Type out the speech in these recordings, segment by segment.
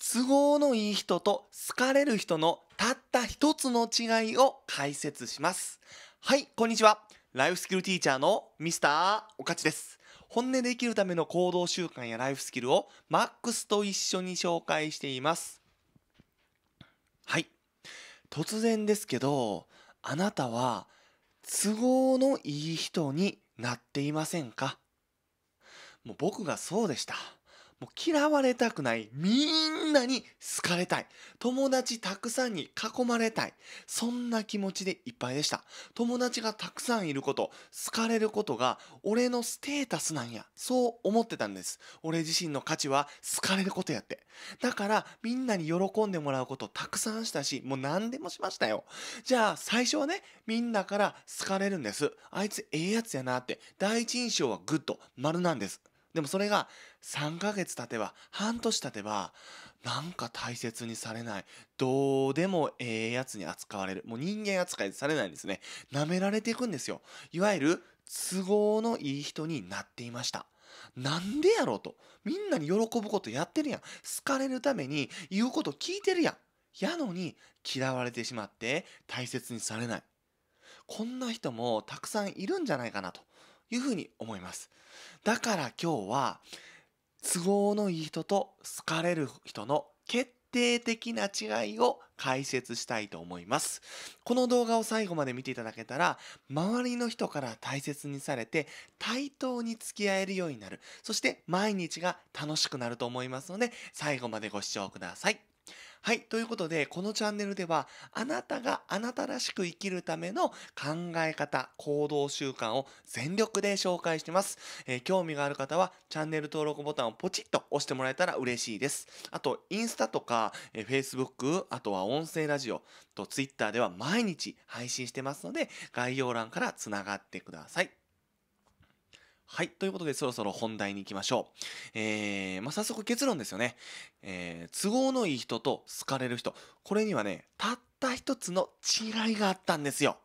都合のいい人と好かれる人のたった一つの違いを解説します。はい、こんにちは。ライフスキルティーチャーのミスターおかちです。本音で生きるための行動習慣やライフスキルをマックスと一緒に紹介しています。はい。突然ですけど、あなたは都合のいい人になっていませんかもう僕がそうでした。もう嫌われたくない。みんなに好かれたい。友達たくさんに囲まれたい。そんな気持ちでいっぱいでした。友達がたくさんいること、好かれることが俺のステータスなんや。そう思ってたんです。俺自身の価値は好かれることやって。だからみんなに喜んでもらうことたくさんしたし、もう何でもしましたよ。じゃあ最初はね、みんなから好かれるんです。あいつええやつやなって。第一印象はグッド、丸なんです。でもそれが3ヶ月経てば半年経てばなんか大切にされないどうでもええやつに扱われるもう人間扱いされないんですね舐められていくんですよいわゆる都合のいい人になっていましたなんでやろうとみんなに喜ぶことやってるやん好かれるために言うこと聞いてるやんやのに嫌われてしまって大切にされないこんな人もたくさんいるんじゃないかなというふうに思います。だから今日は都合のいい人と好かれる人の決定的な違いを解説したいと思います。この動画を最後まで見ていただけたら、周りの人から大切にされて、対等に付き合えるようになる。そして毎日が楽しくなると思いますので、最後までご視聴ください。はい。ということで、このチャンネルでは、あなたがあなたらしく生きるための考え方、行動習慣を全力で紹介してます。えー、興味がある方は、チャンネル登録ボタンをポチッと押してもらえたら嬉しいです。あと、インスタとか、えー、Facebook、あとは音声ラジオと Twitter では毎日配信してますので、概要欄からつながってください。はい。ということで、そろそろ本題に行きましょう。えー、まあ、早速結論ですよね。えー、都合のいい人と好かれる人。これにはね、たった一つの違いがあったんですよ。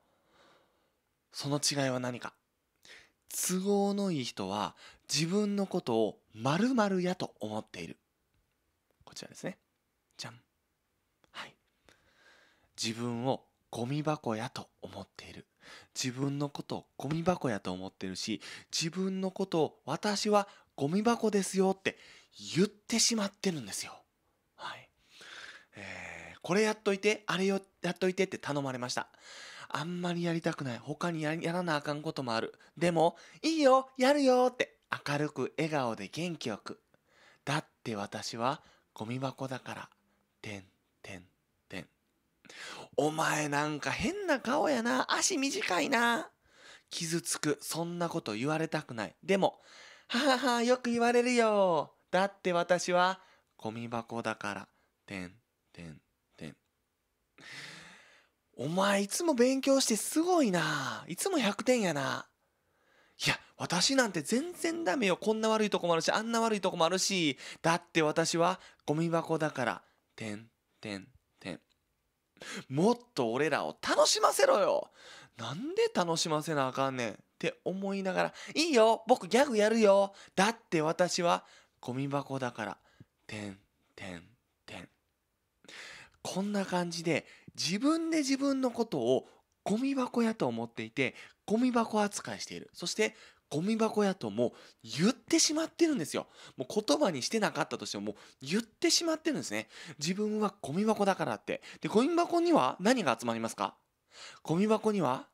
その違いは何か。都合のいい人は自分のことを〇〇やと思っている。こちらですね。じゃん。はい。自分をゴミ箱やと思っている。自分のことゴミ箱やと思ってるし自分のことを私はゴミ箱ですよって言ってしまってるんですよ。はいえー、これやっといてあれよやっといてって頼まれました。あんまりやりたくない他にやらなあかんこともあるでもいいよやるよって明るく笑顔で元気よくだって私はゴミ箱だからてんてんお前なんか変な顔やな。足短いな。傷つく。そんなこと言われたくない。でも、ははは、よく言われるよ。だって私は、ゴミ箱だから。てん、てん、てん。お前いつも勉強してすごいな。いつも100点やな。いや、私なんて全然ダメよ。こんな悪いとこもあるし、あんな悪いとこもあるし。だって私はゴミ箱だから。てん、てん、もっと俺らを楽しませろよなんで楽しませなあかんねんって思いながら、いいよ僕ギャグやるよだって私はゴミ箱だから。てんてんてん。こんな感じで自分で自分のことをゴミ箱やと思っていてゴミ箱扱いしているそしてゴミ箱やともう言ってしまってるんですよ。もう言葉にしてなかったとしてももう言ってしまってるんですね。自分はゴミ箱だからって。で、ゴミ箱には何が集まりますかゴミ箱には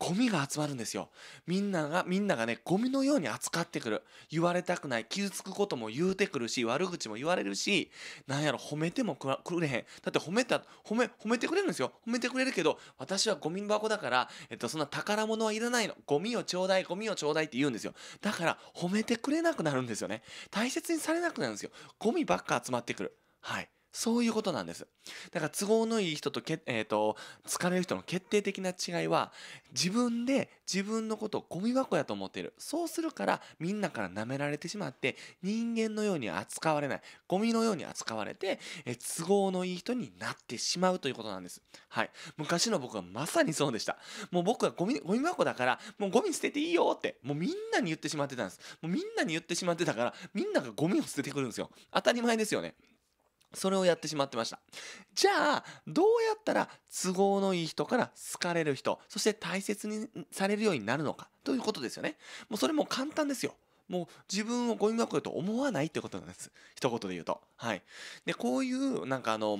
ゴミが集まるんですよ。みんなが、みんながね、ゴミのように扱ってくる。言われたくない。傷つくことも言うてくるし、悪口も言われるし、なんやろ、褒めてもくれへん。だって褒めた、褒め、褒めてくれるんですよ。褒めてくれるけど、私はゴミ箱だから、えっと、そんな宝物はいらないの。ゴミをちょうだい、ゴミをちょうだいって言うんですよ。だから、褒めてくれなくなるんですよね。大切にされなくなるんですよ。ゴミばっか集まってくる。はい。そういうことなんです。だから都合のいい人とけ、えーと、と疲れる人の決定的な違いは自分で自分のことをゴミ箱やと思っている。そうするからみんなから舐められてしまって人間のように扱われない。ゴミのように扱われて、えー、都合のいい人になってしまうということなんです。はい。昔の僕はまさにそうでした。もう僕はゴミゴミ箱だからもうゴミ捨てていいよってもうみんなに言ってしまってたんです。もうみんなに言ってしまってたからみんながゴミを捨ててくるんですよ。当たり前ですよね。それをやってしまってました。じゃあ、どうやったら都合のいい人から好かれる人、そして大切にされるようになるのかということですよね。もうそれも簡単ですよ。もう自分をゴミ箱だと思わないってことなんです。一言で言うと。はい。で、こういうなんかあの、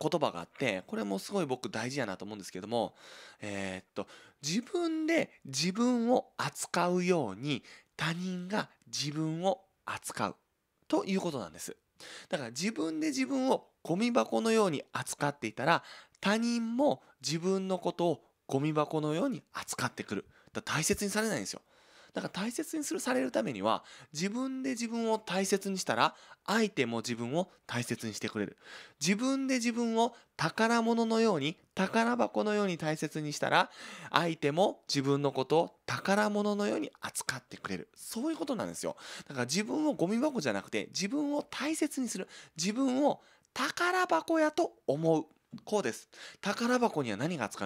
言葉があって、これもすごい僕大事やなと思うんですけども、えー、っと、自分で自分を扱うように他人が自分を扱うということなんです。だから自分で自分をゴミ箱のように扱っていたら他人も自分のことをゴミ箱のように扱ってくるだ大切にされないんですよだから大切にするされるためには自分で自分を大切にしたら相手も自分を大切にしてくれる自分で自分を宝物のように宝箱のように大切にしたら相手も自分のことを宝物のように扱ってくれるそういうことなんですよだから自分をゴミ箱じゃなくて自分を大切にする自分を宝箱やと思うこうです宝箱には何が集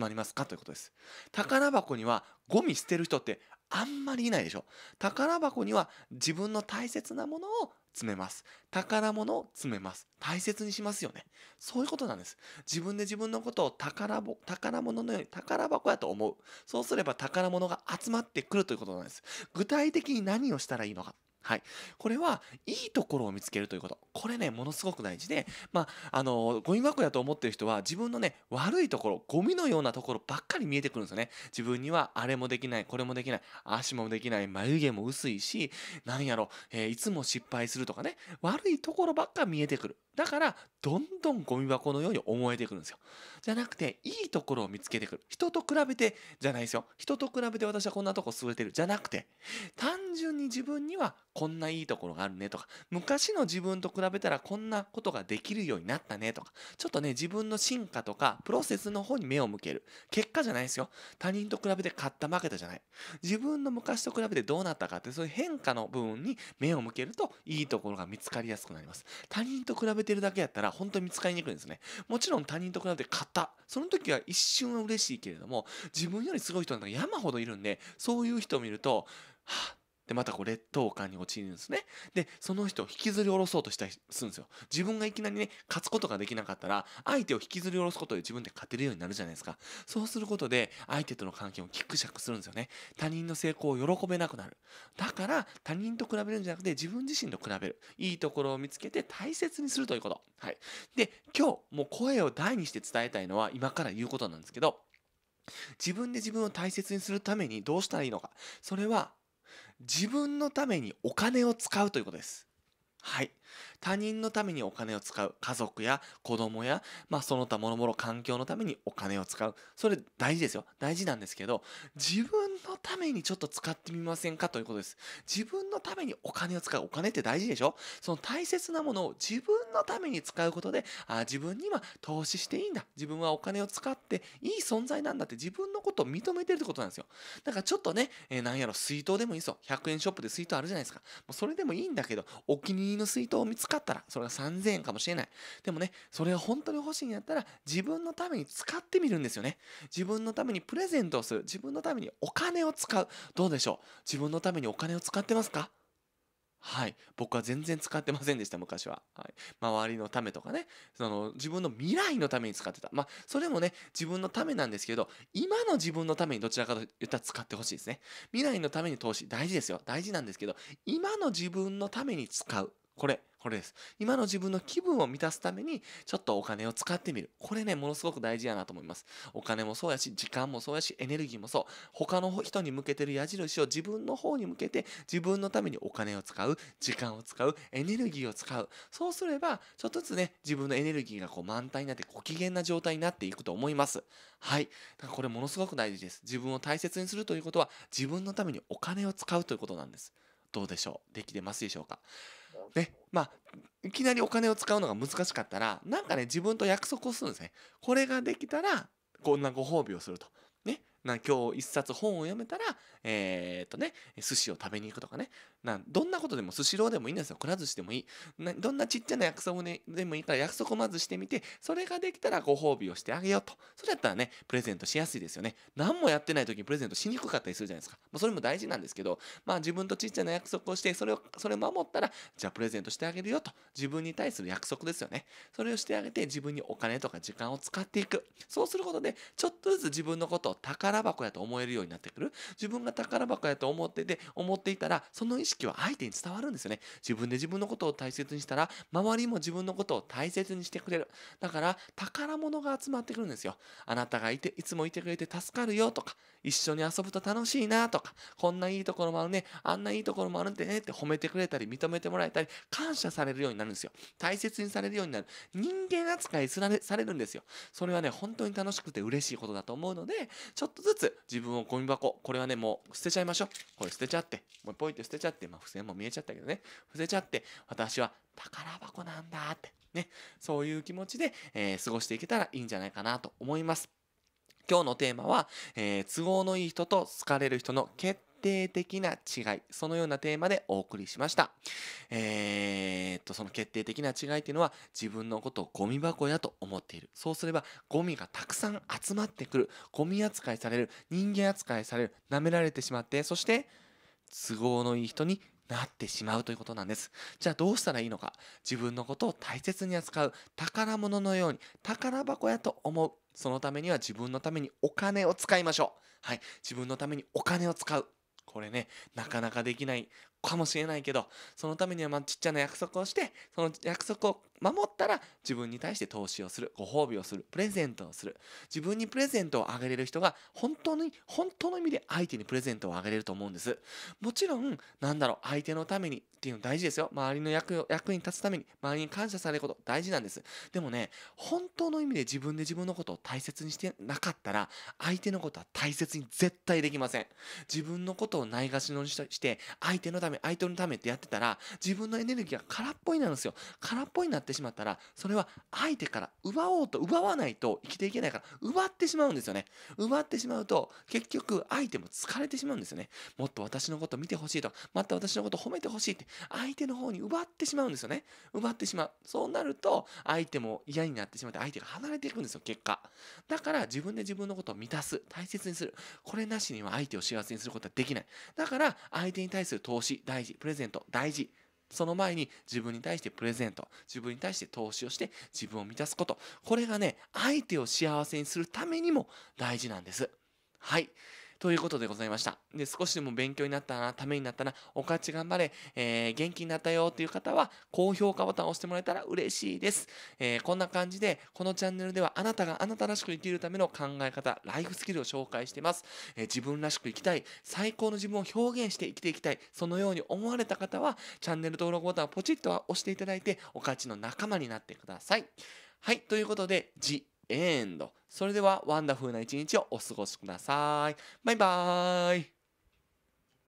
まりますかということです宝箱にはゴミ捨てる人ってあんまりいないでしょ宝箱には自分の大切なものを詰めます宝物を詰めます大切にしますよねそういうことなんです自分で自分のことを宝宝物のように宝箱やと思うそうすれば宝物が集まってくるということなんです具体的に何をしたらいいのかはい。これは、いいところを見つけるということ。これね、ものすごく大事で、まあ、あの、ゴミ箱だと思ってる人は、自分のね、悪いところ、ゴミのようなところばっかり見えてくるんですよね。自分には、あれもできない、これもできない、足もできない、眉毛も薄いし、なんやろ、えー、いつも失敗するとかね、悪いところばっか見えてくる。だから、どんどんゴミ箱のように思えてくるんですよ。じゃなくて、いいところを見つけてくる。人と比べて、じゃないですよ。人と比べて私はこんなとこ優れてる。じゃなくて、単純に自分にはこんないいところがあるねとか、昔の自分と比べたらこんなことができるようになったねとか、ちょっとね、自分の進化とか、プロセスの方に目を向ける。結果じゃないですよ。他人と比べて勝った負けたじゃない。自分の昔と比べてどうなったかって、そういう変化の部分に目を向けると、いいところが見つかりやすくなります。他人と比べてるだけやったら、本当に見つかりにくいんですね。もちろん他人と比べて勝った。その時は一瞬は嬉しいけれども、自分よりすごい人なんか山ほどいるんで、そういう人を見ると、はあ、で、またこう劣等感に陥るんですね。で、その人を引きずり下ろそうとしたりするんですよ。自分がいきなりね、勝つことができなかったら、相手を引きずり下ろすことで自分で勝てるようになるじゃないですか。そうすることで、相手との関係をキックシャクするんですよね。他人の成功を喜べなくなる。だから、他人と比べるんじゃなくて、自分自身と比べる。いいところを見つけて大切にするということ。はい。で、今日、もう声を大にして伝えたいのは、今から言うことなんですけど、自分で自分を大切にするためにどうしたらいいのか。それは自分のためにお金を使うということです。はい。他人のためにお金を使う家族や子供や、まあ、その他もろもろ環境のためにお金を使うそれ大事ですよ大事なんですけど自分のためにちょっと使ってみませんかということです自分のためにお金を使うお金って大事でしょその大切なものを自分のために使うことであ自分には投資していいんだ自分はお金を使っていい存在なんだって自分のことを認めてるってことなんですよだからちょっとね、えー、なんやろ水筒でもいいですよ100円ショップで水筒あるじゃないですかもうそれでもいいんだけどお気に入りの水筒当見つかったら、それが3000円かもしれない。でもね、それが本当に欲しいんやったら、自分のために使ってみるんですよね。自分のためにプレゼントをする。自分のためにお金を使う。どうでしょう自分のためにお金を使ってますかはい。僕は全然使ってませんでした、昔は。はい。周りのためとかね、その自分の未来のために使ってた。まあ、それもね、自分のためなんですけど、今の自分のためにどちらかと言ったら使ってほしいですね。未来のために投資、大事ですよ。大事なんですけど、今の自分のために使う。これ、これです。今の自分の気分を満たすために、ちょっとお金を使ってみる。これね、ものすごく大事やなと思います。お金もそうやし、時間もそうやし、エネルギーもそう。他の人に向けてる矢印を自分の方に向けて、自分のためにお金を使う、時間を使う、エネルギーを使う。そうすれば、ちょっとずつね、自分のエネルギーがこう満タンになって、ご機嫌な状態になっていくと思います。はい。だからこれものすごく大事です。自分を大切にするということは、自分のためにお金を使うということなんです。どうでしょうできてますでしょうかね、まあ、いきなりお金を使うのが難しかったら、なんかね、自分と約束をするんですね。これができたら、こんなご褒美をすると。な今日一冊本を読めたら、えー、っとね、寿司を食べに行くとかね。などんなことでも、スシローでもいいんですよ。くら寿司でもいい。などんなちっちゃな約束、ね、でもいいから約束をまずしてみて、それができたらご褒美をしてあげようと。それやったらね、プレゼントしやすいですよね。何もやってない時にプレゼントしにくかったりするじゃないですか。まあ、それも大事なんですけど、まあ自分とちっちゃな約束をして、それを、それを守ったら、じゃあプレゼントしてあげるよと。自分に対する約束ですよね。それをしてあげて、自分にお金とか時間を使っていく。そうすることで、ちょっとずつ自分のことを宝宝箱やと思えるようになってくる自分が宝箱やと思ってて思っていたらその意識は相手に伝わるんですよね自分で自分のことを大切にしたら周りも自分のことを大切にしてくれるだから宝物が集まってくるんですよあなたがいていつもいてくれて助かるよとか一緒に遊ぶと楽しいなとかこんないいところもあるねあんないいところもあるんでねって褒めてくれたり認めてもらえたり感謝されるようになるんですよ大切にされるようになる人間扱いすらされるんですよそれはね本当に楽しくて嬉しいことだと思うのでちょっとずつ自分をゴミ箱これはねもう捨てちゃいましょうこれ捨てちゃってもうポイって捨てちゃってまあ付箋も見えちゃったけどね捨てちゃって私は宝箱なんだってねそういう気持ちで、えー、過ごしていけたらいいんじゃないかなと思います今日のテーマは、えー、都合のいい人と好かれる人の決定的な違い、そのようなテーマでお送りしました。えー、っと、その決定的な違いっていうのは、自分のことをゴミ箱やと思っている。そうすれば、ゴミがたくさん集まってくる。ゴミ扱いされる。人間扱いされる。舐められてしまって、そして、都合のいい人になってしまうということなんです。じゃあどうしたらいいのか。自分のことを大切に扱う。宝物のように、宝箱やと思う。そのためには自分のためにお金を使いましょう。はい。自分のためにお金を使う。これね、なかなかできないかもしれないけどそのためにはまちっちゃな約束をしてその約束を守ったら自分に対して投資をするご褒美をするプレゼントをする自分にプレゼントをあげれる人が本当に本当の意味で相手にプレゼントをあげれると思うんですもちろんなんだろう相手のためにっていうの大事ですよ周りの役役に立つために周りに感謝されること大事なんですでもね本当の意味で自分で自分のことを大切にしてなかったら相手のことは大切に絶対できません自分のことをないがしろにして相手のため相手のためってやってたら自分のエネルギーが空っぽになるんですよ空っぽになってしまったらそれは相手から奪おうと奪わないと生きていけないから奪ってしまうんですよね奪ってしまうと結局相手も疲れてしまうんですよねもっと私のこと見てほしいとまた私のこと褒めてほしいって相手の方に奪ってしまうんですよね奪ってしまうそうなると相手も嫌になってしまって相手が離れていくんですよ結果だから自分で自分のことを満たす大切にするこれなしには相手を幸せにすることはできないだから相手に対する投資大事、プレゼント、大事。その前に自分に対してプレゼント、自分に対して投資をして自分を満たすこと。これがね、相手を幸せにするためにも大事なんです。はい。ということでございました。で、少しでも勉強になったな、ためになったな、おかち頑張れ、えー、元気になったよという方は、高評価ボタンを押してもらえたら嬉しいです。えー、こんな感じで、このチャンネルではあなたがあなたらしく生きるための考え方、ライフスキルを紹介しています。えー、自分らしく生きたい、最高の自分を表現して生きていきたい、そのように思われた方は、チャンネル登録ボタンをポチッと押していただいて、おかちの仲間になってください。はい、ということで、The End。それではワンダフルな一日をお過ごしください。バイバーイ。